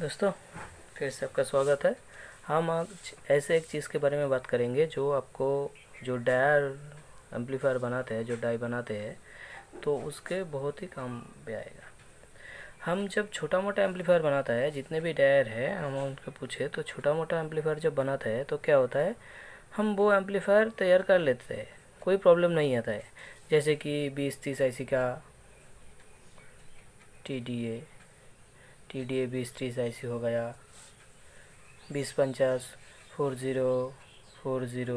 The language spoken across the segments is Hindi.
दोस्तों फिर से आपका स्वागत है हम आज ऐसे एक चीज़ के बारे में बात करेंगे जो आपको जो डायर एम्पलीफायर बनाते हैं जो डाई बनाते हैं तो उसके बहुत ही काम भी आएगा हम जब छोटा मोटा एम्पलीफायर बनाता है जितने भी डायर है हम उनके पूछे तो छोटा मोटा एम्पलीफायर जब बनाता है तो क्या होता है हम वो एम्पलीफायर तैयार कर लेते हैं कोई प्रॉब्लम नहीं आता है जैसे कि बीस तीस आई का T D A T D A बीस तीस आई सी हो गया बीस पचास four zero four zero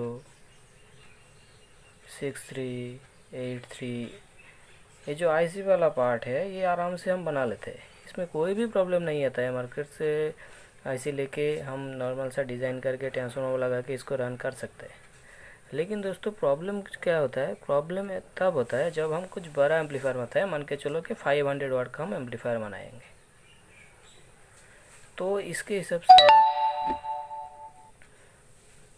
six three eight three ये जो आईसी वाला पार्ट है ये आराम से हम बना लेते हैं इसमें कोई भी प्रॉब्लम नहीं आता है मार्केट से आईसी लेके हम नॉर्मल सा डिज़ाइन करके ट्रांसफॉर्मर लगा के इसको रन कर सकते हैं लेकिन दोस्तों प्रॉब्लम क्या होता है प्रॉब्लम तब होता है जब हम कुछ बड़ा एम्पलीफायर बनाते हैं मान के चलो कि 500 हंड्रेड वाट का हम एम्पलीफायर बनाएंगे तो इसके हिसाब से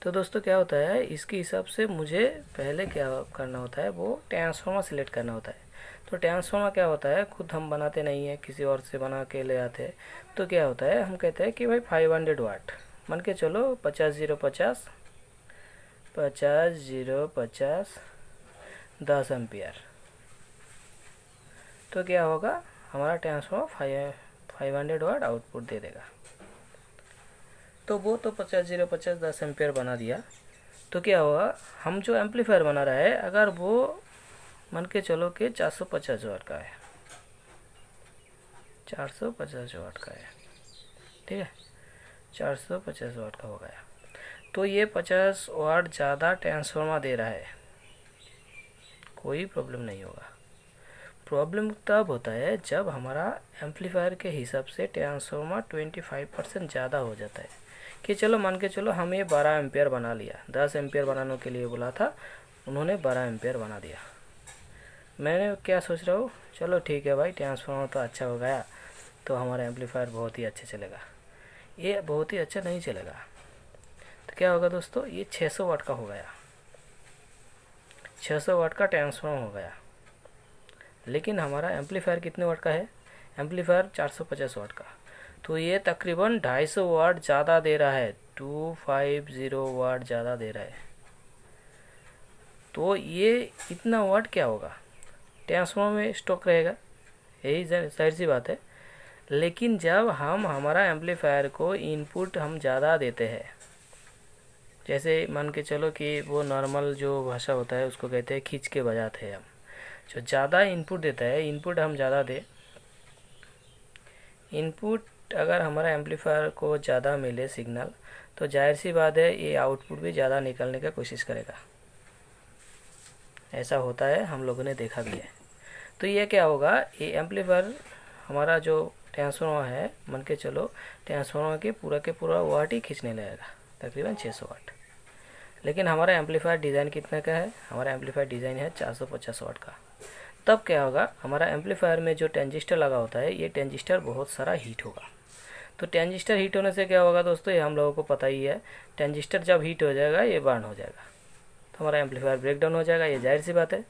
तो दोस्तों क्या होता है इसके हिसाब से मुझे पहले क्या करना होता है वो ट्रांसफॉर्मर सेलेक्ट करना होता है तो ट्रांसफॉर्मर क्या होता है खुद हम बनाते नहीं हैं किसी और से बना के ले आते हैं तो क्या होता है हम कहते हैं कि भाई फाइव हंड्रेड वाट मान के चलो पचास जीरो पचास पचास जीरो पचास दस एम्पियर तो क्या होगा हमारा transformer five five hundred watt output दे देगा तो वो तो पचास जीरो पचास दस एम्पेयर बना दिया तो क्या हुआ हम जो एम्पलीफायर बना रहा है अगर वो मान के चलो कि चार सौ पचास वाट का है चार सौ पचास वाट का है ठीक है चार सौ पचास वाट का हो गया तो ये पचास वाट ज़्यादा ट्रांसफार्मर दे रहा है कोई प्रॉब्लम नहीं होगा प्रॉब्लम तब होता है जब हमारा एम्पलीफायर के हिसाब से ट्रांसफार्मर ट्वेंटी फाइव परसेंट ज़्यादा हो जाता है कि चलो मान के चलो हम ये बारह एम्पेयर बना लिया दस एम्पेयर बनाने के लिए बोला था उन्होंने बारह एम्पेयर बना दिया मैंने क्या सोच रहा हूँ चलो ठीक है भाई ट्रांसफार्मर तो अच्छा हो गया तो हमारा एम्पलीफायर बहुत ही अच्छा चलेगा ये बहुत ही अच्छा नहीं चलेगा तो क्या होगा दोस्तों ये सौ वाट का हो गया सौ वाट का ट्रांसफार्मर हो गया लेकिन हमारा एम्पलीफायर कितने वाट का है एम्पलीफायर 450 वाट का तो ये तकरीबन 250 वाट ज़्यादा दे रहा है 250 वाट ज़्यादा दे रहा है तो ये इतना वाट क्या होगा ट्रांसफॉर्मर में स्टॉक रहेगा यही जाहिर सी बात है लेकिन जब हम हमारा एम्पलीफायर को इनपुट हम ज़्यादा देते हैं जैसे मान के चलो कि वो नॉर्मल जो भाषा होता है उसको कहते हैं खींच के बजाते हैं हम जो ज़्यादा इनपुट देता है इनपुट हम ज़्यादा दें इनपुट अगर हमारा एम्पलीफायर को ज़्यादा मिले सिग्नल तो जाहिर सी बात है ये आउटपुट भी ज़्यादा निकलने का कोशिश करेगा ऐसा होता है हम लोगों ने देखा भी है तो ये क्या होगा ये एम्पलीफायर हमारा जो ट्रांसफॉर्मर है मन के चलो ट्रांसफार्मर के पूरा के पूरा वाट ही खींचने लगेगा तकरीबन छः सौ वाट लेकिन हमारा एम्पलीफायर डिज़ाइन कितने का है हमारा एम्पलीफायर डिज़ाइन है चार सौ पचास वाट का तब क्या होगा हमारा एम्पलीफायर में जो ट्रांजिस्टर लगा होता है ये ट्रांजिस्टर बहुत सारा हीट होगा तो ट्रांजिस्टर हीट होने से क्या होगा दोस्तों ये हम लोगों को पता ही है ट्रांजिस्टर जब हीट हो जाएगा ये बर्न हो जाएगा तो हमारा एम्पलीफायर डाउन हो जाएगा ये जाहिर सी बात है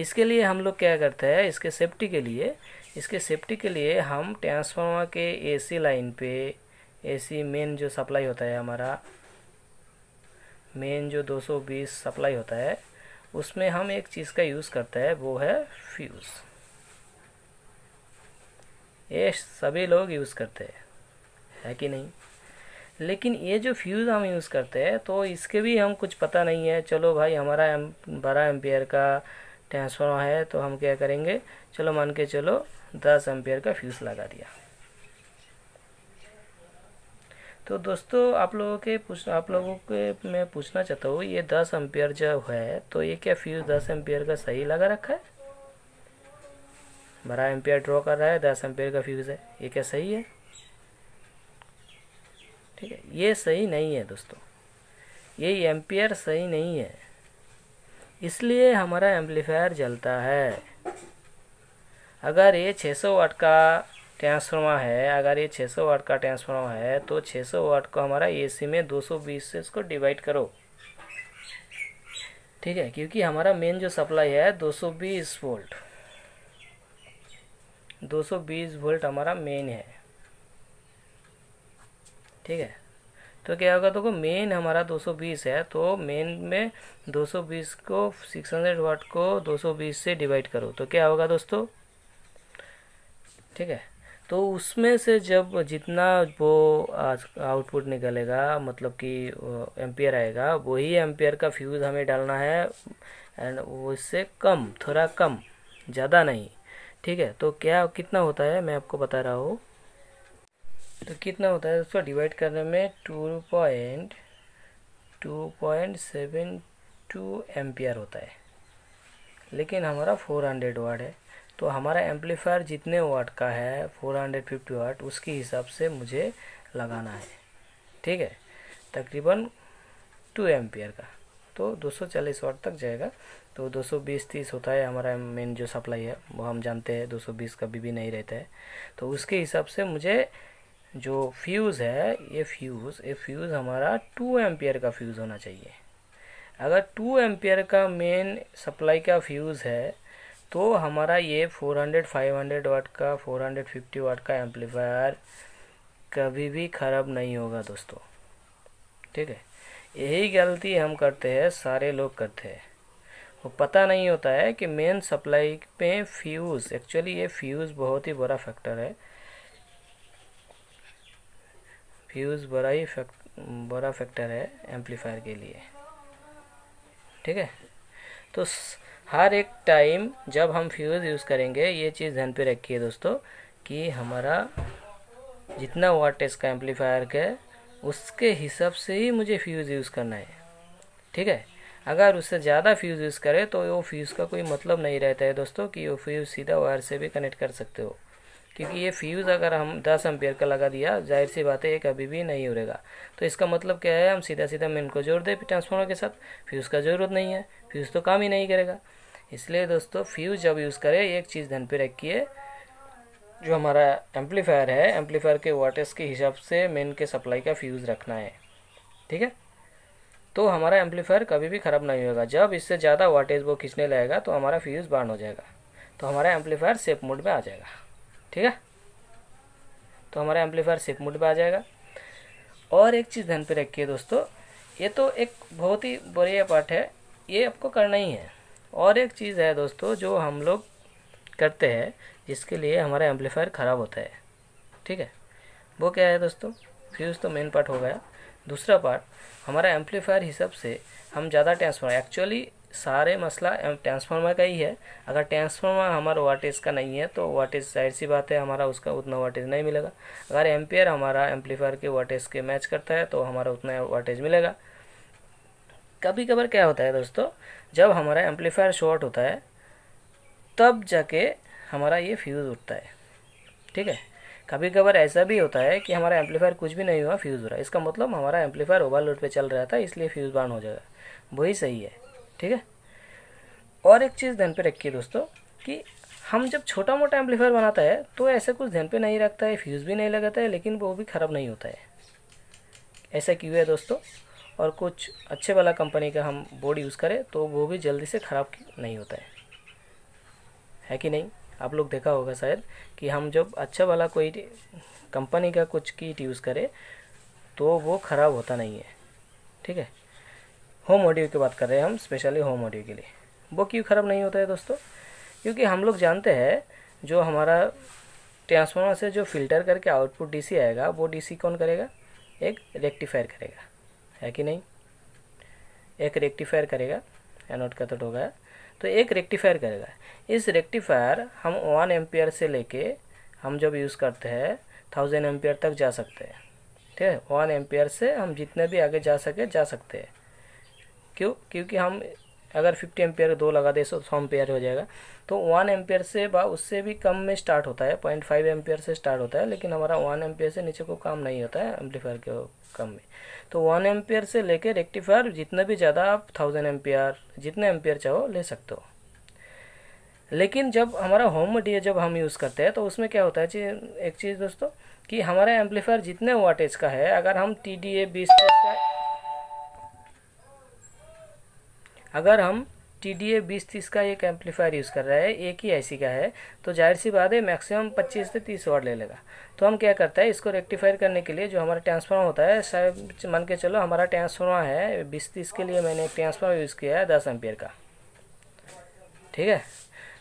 इसके लिए हम लोग क्या करते हैं इसके सेफ्टी के लिए इसके सेफ्टी के लिए हम ट्रांसफार्मर के एसी लाइन पे एसी मेन जो सप्लाई होता है हमारा मेन जो 220 सप्लाई होता है उसमें हम एक चीज़ का यूज़ करते हैं वो है फ्यूज़ ये सभी लोग यूज़ करते हैं है कि नहीं लेकिन ये जो फ्यूज़ हम यूज़ करते हैं तो इसके भी हम कुछ पता नहीं है चलो भाई हमारा एम बारह एम्पियर का ट्रांसफॉर्मर है तो हम क्या करेंगे चलो मान के चलो दस एम्पियर का फ्यूज़ लगा दिया तो दोस्तों आप लोगों के पूछ आप लोगों के मैं पूछना चाहता हूँ ये दस एम्पियर जो है तो ये क्या फ्यूज़ दस एम्पियर का सही लगा रखा है बड़ा एम्पियर ड्रॉ कर रहा है दस एम्पियर का फ्यूज़ है ये क्या सही है ठीक है ये सही नहीं है दोस्तों ये एम्पियर सही नहीं है इसलिए हमारा एम्पलीफायर जलता है अगर ये सौ वाट का ट्रांसफार्मर है अगर ये 600 सौ वाट का ट्रांसफार्मर है तो 600 सौ वाट को हमारा एसी में 220 से इसको डिवाइड करो ठीक है क्योंकि हमारा मेन जो सप्लाई है 220 वोल्ट 220 वोल्ट हमारा मेन है ठीक है तो क्या होगा देखो तो मेन हमारा 220 है तो मेन में 220 को 600 वाट को 220 से डिवाइड करो तो क्या होगा दोस्तों ठीक है तो उसमें से जब जितना वो आउटपुट निकलेगा मतलब कि एम्पियर आएगा वही एम्पियर का फ्यूज़ हमें डालना है एंड उससे कम थोड़ा कम ज़्यादा नहीं ठीक है तो क्या कितना होता है मैं आपको बता रहा हूँ तो कितना होता है उसको डिवाइड करने में two point two point seven two ampere होता है लेकिन हमारा फोर हंड्रेड वाट है तो हमारा एम्पलीफायर जितने वाट का है 450 वाट उसके हिसाब से मुझे लगाना है ठीक है तकरीबन टू एम्पियर का तो 240 वाट तक जाएगा तो 220 30 होता है हमारा मेन जो सप्लाई है वो हम जानते हैं 220 भी, भी नहीं रहता है तो उसके हिसाब से मुझे जो फ्यूज़ है ये फ्यूज़ ये फ्यूज़ हमारा टू एम्पियर का फ्यूज़ होना चाहिए अगर टू एम्पियर का मेन सप्लाई का फ्यूज़ है तो हमारा ये 400 500 वाट का 450 वाट का एम्पलीफायर कभी भी ख़राब नहीं होगा दोस्तों ठीक है यही गलती हम करते हैं सारे लोग करते हैं वो पता नहीं होता है कि मेन सप्लाई में फ्यूज़ एक्चुअली ये फ्यूज़ बहुत ही बड़ा फैक्टर है फ्यूज़ बड़ा ही फैक्ट बड़ा फैक्टर है एम्पलीफायर के लिए ठीक है तो स... हर एक टाइम जब हम फ्यूज़ यूज़ करेंगे ये चीज़ ध्यान पे रखिए दोस्तों कि हमारा जितना वाटेज का एम्पलीफायर का उसके हिसाब से ही मुझे फ्यूज़ यूज़ करना है ठीक है अगर उससे ज़्यादा फ्यूज़ यूज़ करें तो वो फ्यूज़ का कोई मतलब नहीं रहता है दोस्तों कि वो फ्यूज़ सीधा वायर से भी कनेक्ट कर सकते हो क्योंकि ये फ्यूज़ अगर हम दस एम्पेयर का लगा दिया जाहिर सी बात है ये कभी भी नहीं उड़ेगा तो इसका मतलब क्या है हम सीधा सीधा मेन को जोड़ दें ट्रांसफॉर्मर के साथ फ्यूज़ का ज़रूरत नहीं है फ्यूज़ तो काम ही नहीं करेगा इसलिए दोस्तों फ्यूज जब यूज़ करें एक चीज़ ध्यान पे रखिए जो हमारा एम्पलीफायर है एम्पलीफायर के वाटेज के हिसाब से मेन के सप्लाई का फ्यूज़ रखना है ठीक है तो हमारा एम्पलीफायर कभी भी ख़राब नहीं होगा जब इससे ज़्यादा वाटेज वो खींचने लगेगा तो हमारा फ्यूज़ बर्न हो जाएगा तो हमारा एम्पलीफायर सेफ मोड में आ जाएगा ठीक है तो हमारा एम्पलीफायर सेफ मोड में आ जाएगा और एक चीज़ ध्यान पे रखिए दोस्तों ये तो एक बहुत ही बढ़िया पार्ट है ये आपको करना ही है और एक चीज़ है दोस्तों जो हम लोग करते हैं जिसके लिए हमारा एम्पलीफायर ख़राब होता है ठीक है वो क्या है दोस्तों फ्यूज़ तो मेन पार्ट हो गया दूसरा पार्ट हमारा एम्पलीफायर हिसाब से हम ज़्यादा ट्रांसफार्मर एक्चुअली सारे मसला ट्रांसफार्मर का ही है अगर ट्रांसफार्मर हमारा वाटेज का नहीं है तो वाटेज जाहिर सी बात है हमारा उसका उतना वाटेज नहीं मिलेगा अगर एम्पियर हमारा एम्पलीफायर के वाटेज के मैच करता है तो हमारा उतना वाटेज मिलेगा कभी कभार क्या होता है दोस्तों जब हमारा एम्पलीफायर शॉर्ट होता है तब जाके हमारा ये फ्यूज़ उठता है ठीक है कभी कभार ऐसा भी होता है कि हमारा एम्पलीफायर कुछ भी नहीं हुआ फ्यूज़ हो रहा इसका मतलब हमारा एम्पलीफायर ओवरलोड पे चल रहा था इसलिए फ्यूज़ बर्न हो जाएगा वही सही है ठीक है और एक चीज़ ध्यान पे रखिए दोस्तों कि हम जब छोटा मोटा एम्पलीफायर बनाता है तो ऐसा कुछ ध्यान पे नहीं रखता है फ्यूज़ भी नहीं लगाता है लेकिन वो भी ख़राब नहीं होता है ऐसा क्यों है दोस्तों और कुछ अच्छे वाला कंपनी का हम बोर्ड यूज़ करें तो वो भी जल्दी से ख़राब नहीं होता है है कि नहीं आप लोग देखा होगा शायद कि हम जब अच्छा वाला कोई कंपनी का कुछ कीट यूज़ करें तो वो ख़राब होता नहीं है ठीक है होम ऑडियो की बात कर रहे हैं हम स्पेशली होम ऑडियो के लिए वो क्यों ख़राब नहीं होता है दोस्तों क्योंकि हम लोग जानते हैं जो हमारा ट्रांसफॉर्मर से जो फिल्टर करके आउटपुट डीसी आएगा वो डीसी कौन करेगा एक रेक्टिफायर करेगा है कि नहीं एक रेक्टिफायर करेगा एनोड कैथोड गया तो एक रेक्टिफायर करेगा इस रेक्टिफायर हम वन एम्पियर से लेके हम जब यूज़ करते हैं थाउजेंड एम्पियर तक जा सकते हैं ठीक है वन एम्पियर से हम जितने भी आगे जा सके जा सकते हैं क्यों क्योंकि हम अगर फिफ्टी एम्पेयर दो लगा दे सौ सौ एम्पेयर हो जाएगा तो वन एम्पेयर से बा उससे भी कम में स्टार्ट होता है पॉइंट फाइव एम्पेयर से स्टार्ट होता है लेकिन हमारा वन एम्पेयर से नीचे को काम नहीं होता है एम्पलीफायर के कम में तो वन एम्पेयर से लेके रेक्टिफायर जितना भी ज़्यादा आप थाउजेंड एम्पेयर जितने एम्पेयर चाहो ले सकते हो लेकिन जब हमारा होम डी जब हम यूज़ करते हैं तो उसमें क्या होता है एक चीज़ दोस्तों कि हमारा एम्पलीफायर जितने वाटेज का है अगर हम टी डी ए बीस का अगर हम टी डी ए बीस तीस का एक एम्पलीफायर यूज़ कर रहा है एक ही आईसी का है तो जाहिर सी बात है मैक्सिमम पच्चीस से तीस वाट ले लेगा तो हम क्या करता है इसको रेक्टिफायर करने के लिए जो हमारा ट्रांसफार्मर होता है शायद मान के चलो हमारा ट्रांसफार्मर है बीस तीस के लिए मैंने एक ट्रांसफार्मर यूज़ किया है दस एम्पियर का ठीक है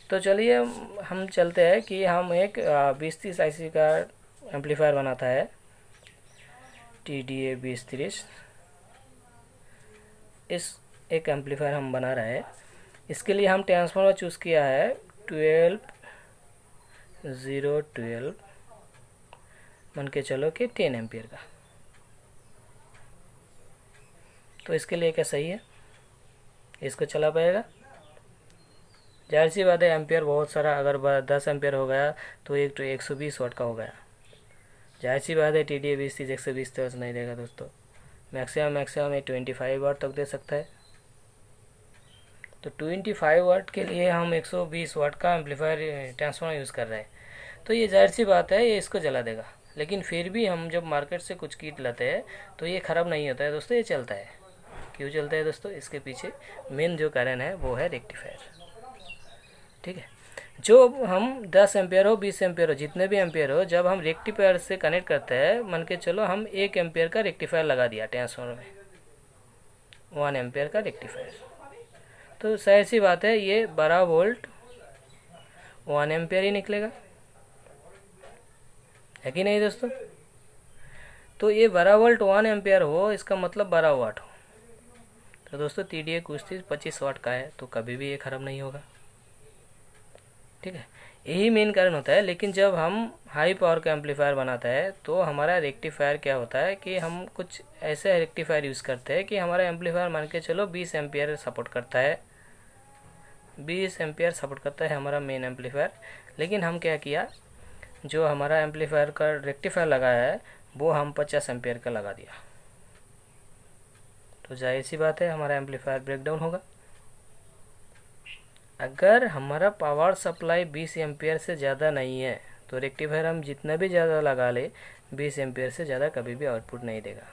तो चलिए हम चलते हैं कि हम एक बीस तीस आई का एम्पलीफायर बनाता है टी डी ए बीस तीस इस एक एम्पलीफायर हम बना रहे हैं इसके लिए हम ट्रांसफार्मर चूज़ किया है ट्वेल्व ज़ीरो ट्वेल्व मान के चलो कि टेन एम्पियर का तो इसके लिए क्या सही है इसको चला पाएगा जाहिर सी बात है एम्पियर बहुत सारा अगर दस एम्पियर हो गया तो एक तो एक सौ बीस वाट का हो गया जाहिर सी बात है टी डी बीस तीस एक सौ बीस तो नहीं देगा दोस्तों मैक्सिमम मैक्सिमम ये ट्वेंटी फाइव वाट तक दे सकता है तो 25 वाट के लिए हम 120 वाट का एम्पलीफायर ट्रांसफार्मर यूज़ कर रहे हैं तो ये जाहिर सी बात है ये इसको जला देगा लेकिन फिर भी हम जब मार्केट से कुछ कीट लाते हैं तो ये ख़राब नहीं होता है दोस्तों ये चलता है क्यों चलता है दोस्तों इसके पीछे मेन जो कारण है वो है रेक्टिफायर ठीक है जो हम 10 एम्पेयर हो 20 एम्पेयर हो जितने भी एम्पेयर हो जब हम रेक्टिफायर से कनेक्ट करते हैं मान के चलो हम एक एम्पेयर का रेक्टिफायर लगा दिया ट्रांसफार्मर में वन एम्पेयर का रेक्टिफायर तो सही सी बात है ये बारह वोल्ट वन एम्पेयर ही निकलेगा है कि नहीं दोस्तों तो ये बारह वोल्ट वन एम्पेयर हो इसका मतलब बारह वाट हो तो दोस्तों टी डी ए कुछ चीज़ पच्चीस वाट का है तो कभी भी ये ख़राब नहीं होगा ठीक है यही मेन कारण होता है लेकिन जब हम हाई पावर का एम्पलीफायर बनाता है तो हमारा रेक्टिफायर क्या होता है कि हम कुछ ऐसे रेक्टिफायर यूज़ करते हैं कि हमारा एम्पलीफायर मान के चलो 20 एम्पियर सपोर्ट करता है बीस एम्पियर सपोर्ट करता है हमारा मेन एम्पलीफायर लेकिन हम क्या किया जो हमारा एम्पलीफायर का रेक्टिफायर लगाया है वो हम पचास एम्पियर का लगा दिया तो जाहिर सी बात है हमारा एम्पलीफायर ब्रेकडाउन होगा अगर हमारा पावर सप्लाई बीस एम्पियर से ज़्यादा नहीं है तो रेक्टिफायर हम जितना भी ज़्यादा लगा ले बीस एम्पियर से ज़्यादा कभी भी आउटपुट नहीं देगा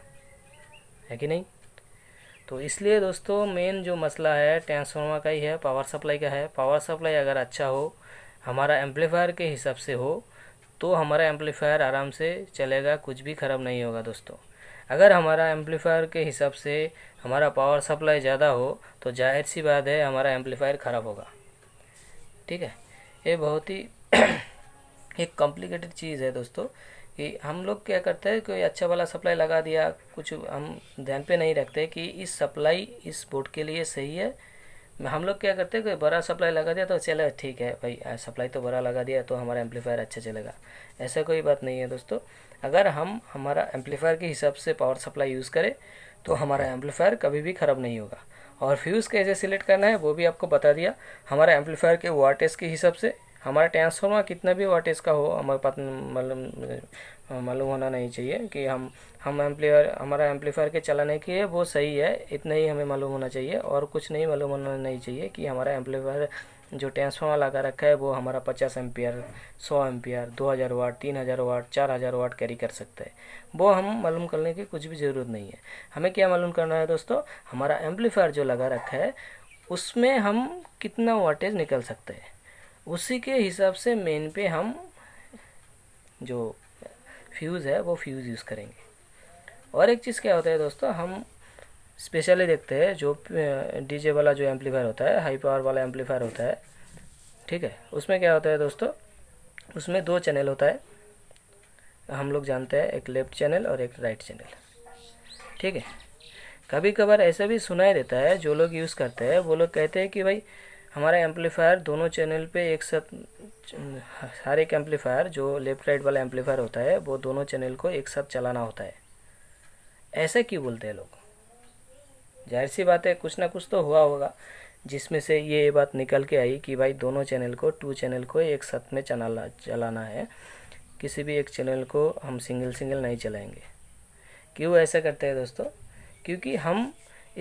है कि नहीं तो इसलिए दोस्तों मेन जो मसला है ट्रांसफार्मर का ही है पावर सप्लाई का है पावर सप्लाई अगर अच्छा हो हमारा एम्पलीफायर के हिसाब से हो तो हमारा एम्पलीफायर आराम से चलेगा कुछ भी ख़राब नहीं होगा दोस्तों अगर हमारा एम्पलीफायर के हिसाब से हमारा पावर सप्लाई ज़्यादा हो तो जाहिर सी बात है हमारा एम्पलीफायर ख़राब होगा ठीक है ये बहुत ही एक कॉम्प्लिकेटेड चीज़ है दोस्तों कि हम लोग क्या करते हैं कोई अच्छा वाला सप्लाई लगा दिया कुछ हम ध्यान पे नहीं रखते कि इस सप्लाई इस बोर्ड के लिए सही है हम लोग क्या करते हैं कोई बड़ा सप्लाई लगा दिया तो चले ठीक है भाई सप्लाई तो बड़ा लगा दिया तो हमारा एम्पलीफायर अच्छा चलेगा ऐसा कोई बात नहीं है दोस्तों अगर हम हमारा एम्पलीफायर के हिसाब से पावर सप्लाई यूज़ करें तो हमारा एम्पलीफायर कभी भी ख़राब नहीं होगा और फ्यूज़ कैसे सिलेक्ट करना है वो भी आपको बता दिया हमारा एम्पलीफायर के वाटेज के हिसाब से हमारा ट्रांसफार्मर कितना भी वाटेज का हो हमारे पास मतलब मालूम होना नहीं चाहिए कि हम हम एम्पलीफायर हमारा एम्पलीफायर के चलाने के लिए वो सही है इतना ही हमें मालूम होना चाहिए और कुछ नहीं मालूम होना नहीं चाहिए कि हमारा एम्पलीफायर जो ट्रांसफार्मर लगा रखा है वो हमारा पचास एम्पियर सौ एम्पियर दो हज़ार वाट तीन हज़ार वाट चार हज़ार वाट कैरी कर सकता है वो हम मालूम करने की कुछ भी ज़रूरत नहीं है हमें क्या मालूम करना है दोस्तों हमारा एम्पलीफायर जो लगा रखा है उसमें हम कितना वाटेज निकल सकते हैं उसी के हिसाब से मेन पे हम जो फ्यूज़ है वो फ्यूज़ यूज़ करेंगे और एक चीज़ क्या होता है दोस्तों हम स्पेशली देखते हैं जो डीजे वाला जो एम्पलीफायर होता है हाई पावर वाला एम्पलीफायर होता है ठीक है उसमें क्या होता है दोस्तों उसमें दो चैनल होता है हम लोग जानते हैं एक लेफ्ट चैनल और एक राइट चैनल ठीक है कभी कभार ऐसा भी सुनाई देता है जो लोग यूज़ करते हैं वो लोग कहते हैं कि भाई हमारा एम्पलीफायर दोनों चैनल पे एक साथ हर एक एम्पलीफायर जो लेफ्ट राइट वाला एम्पलीफायर होता है वो दोनों चैनल को एक साथ चलाना होता है ऐसा क्यों बोलते हैं लोग जाहिर सी बात है कुछ ना कुछ तो हुआ होगा जिसमें से ये बात निकल के आई कि भाई दोनों चैनल को टू चैनल को एक साथ में चलाना चलाना है किसी भी एक चैनल को हम सिंगल सिंगल नहीं चलाएंगे क्यों ऐसा करते हैं दोस्तों क्योंकि हम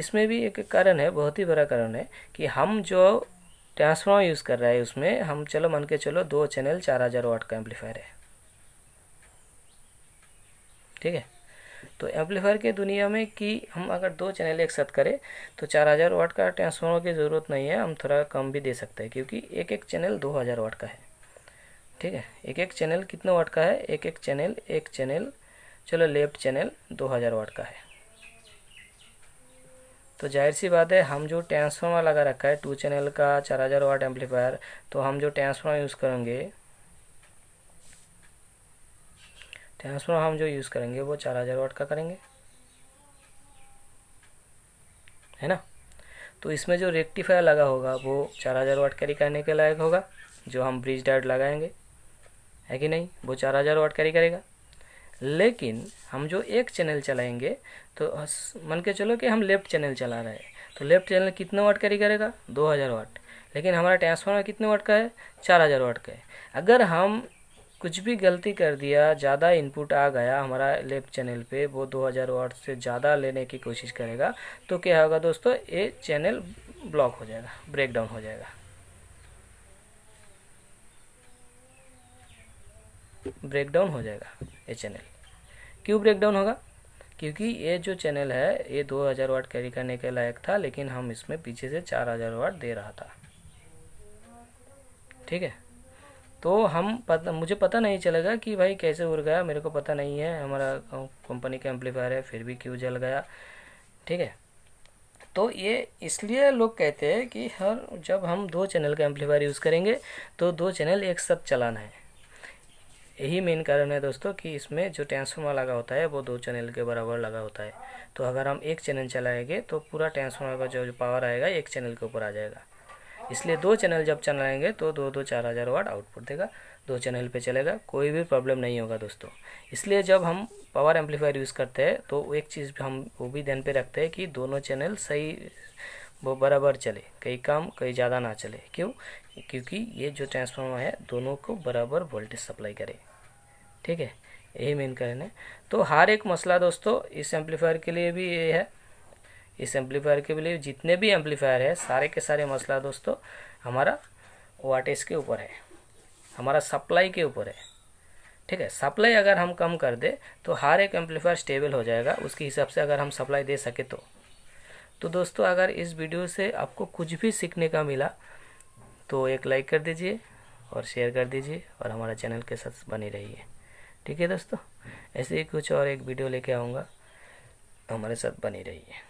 इसमें भी एक कारण है बहुत ही बड़ा कारण है कि हम जो ट्रांसफॉर्मर यूज़ कर रहा है उसमें हम चलो मान के चलो दो चैनल चार हज़ार वाट का एम्पलीफायर है ठीक है तो एम्पलीफायर की दुनिया में कि हम अगर दो चैनल एक साथ करें तो चार हज़ार वाट का ट्रांसफॉर्मर की ज़रूरत नहीं है हम थोड़ा कम भी दे सकते हैं क्योंकि एक एक चैनल दो हज़ार वाट का है ठीक है एक एक चैनल कितना वाट का है एक एक चैनल एक चैनल चलो लेफ्ट चैनल दो हज़ार वाट का है तो जाहिर सी बात है हम जो ट्रांसफार्मर लगा रखा है टू चैनल का चार हज़ार वाट एम्पलीफायर तो हम जो ट्रांसफार्मर यूज़ करेंगे ट्रांसफार्मर हम जो यूज़ करेंगे वो चार हज़ार वाट का करेंगे है ना तो इसमें जो रेक्टिफायर लगा होगा वो चार हज़ार वाट कैरी करने के लायक होगा जो हम ब्रिज डायट लगाएंगे है कि नहीं वो चार हज़ार वाट कैरी करेगा लेकिन हम जो एक चैनल चलाएंगे तो मान के चलो कि हम लेफ्ट चैनल चला रहे हैं तो लेफ्ट चैनल कितना वाट कैरी करेगा दो हज़ार वाट लेकिन हमारा ट्रांसफार्मर कितने वाट का है चार हज़ार वाट का है अगर हम कुछ भी गलती कर दिया ज़्यादा इनपुट आ गया हमारा लेफ्ट चैनल पे वो 2000 वाट से ज़्यादा लेने की कोशिश करेगा तो क्या होगा दोस्तों ये चैनल ब्लॉक हो जाएगा ब्रेक डाउन हो जाएगा ब्रेक डाउन हो जाएगा ये चैनल क्यों ब्रेक डाउन होगा क्योंकि ये जो चैनल है ये 2000 वाट कैरी करने के लायक था लेकिन हम इसमें पीछे से 4000 वाट दे रहा था ठीक है तो हम पता मुझे पता नहीं चलेगा कि भाई कैसे उड़ गया मेरे को पता नहीं है हमारा कंपनी का एम्पलीफायर है फिर भी क्यों जल गया ठीक है तो ये इसलिए लोग कहते हैं कि हर जब हम दो चैनल का एम्पलीफायर यूज़ करेंगे तो दो चैनल एक साथ चलाना है यही मेन कारण है दोस्तों कि इसमें जो ट्रांसफार्मर लगा होता है वो दो चैनल के बराबर लगा होता है तो अगर हम एक चैनल चलाएंगे तो पूरा ट्रांसफार्मर का जो पावर आएगा एक चैनल के ऊपर आ जाएगा इसलिए दो चैनल जब चलाएंगे तो दो दो चार हज़ार वाट आउटपुट देगा दो चैनल पे चलेगा कोई भी प्रॉब्लम नहीं होगा दोस्तों इसलिए जब हम पावर एम्पलीफायर यूज़ करते हैं तो एक चीज़ हम वो भी ध्यान पे रखते हैं कि दोनों चैनल सही वो बराबर चले कहीं कम कहीं ज़्यादा ना चले क्यों क्योंकि ये जो ट्रांसफार्मर है दोनों को बराबर वोल्टेज सप्लाई करे ठीक है यही मेन कारण है तो हर एक मसला दोस्तों इस एम्पलीफायर के लिए भी ये है इस एम्पलीफायर के लिए जितने भी एम्पलीफायर है सारे के सारे मसला दोस्तों हमारा वाटेज के ऊपर है हमारा सप्लाई के ऊपर है ठीक है सप्लाई अगर हम कम कर दे तो हर एक एम्पलीफायर स्टेबल हो जाएगा उसके हिसाब से अगर हम सप्लाई दे सके तो तो दोस्तों अगर इस वीडियो से आपको कुछ भी सीखने का मिला तो एक लाइक कर दीजिए और शेयर कर दीजिए और हमारा चैनल के साथ बनी रहिए ठीक है दोस्तों ऐसे ही कुछ और एक वीडियो लेके आऊँगा तो हमारे साथ बनी रहिए